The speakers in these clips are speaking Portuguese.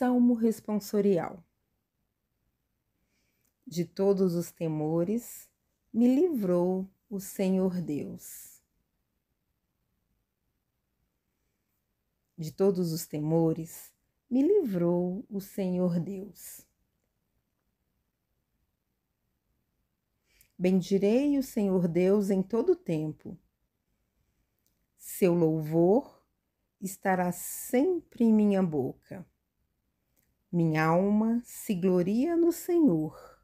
Salmo responsorial. De todos os temores me livrou o Senhor Deus. De todos os temores me livrou o Senhor Deus. Bendirei o Senhor Deus em todo tempo. Seu louvor estará sempre em minha boca. Minha alma se gloria no Senhor.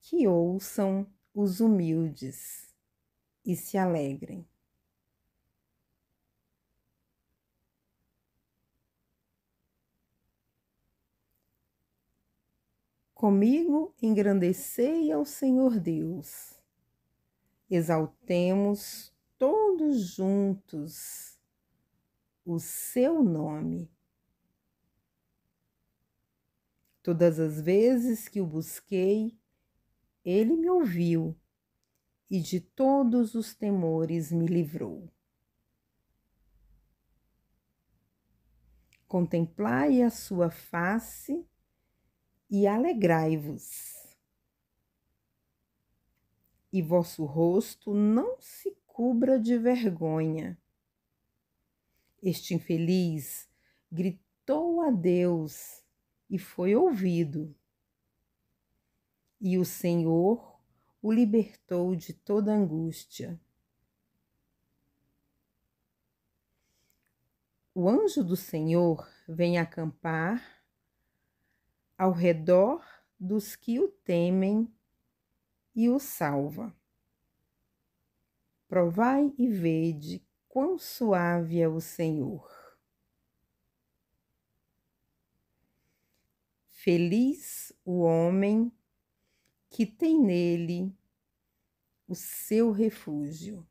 Que ouçam os humildes e se alegrem. Comigo engrandecei ao Senhor Deus. Exaltemos todos juntos o seu nome. Todas as vezes que o busquei, ele me ouviu e de todos os temores me livrou. Contemplai a sua face e alegrai-vos. E vosso rosto não se cubra de vergonha este infeliz gritou a Deus e foi ouvido. E o Senhor o libertou de toda angústia. O anjo do Senhor vem acampar ao redor dos que o temem e o salva. Provai e vede quão suave é o Senhor. Feliz o homem que tem nele o seu refúgio.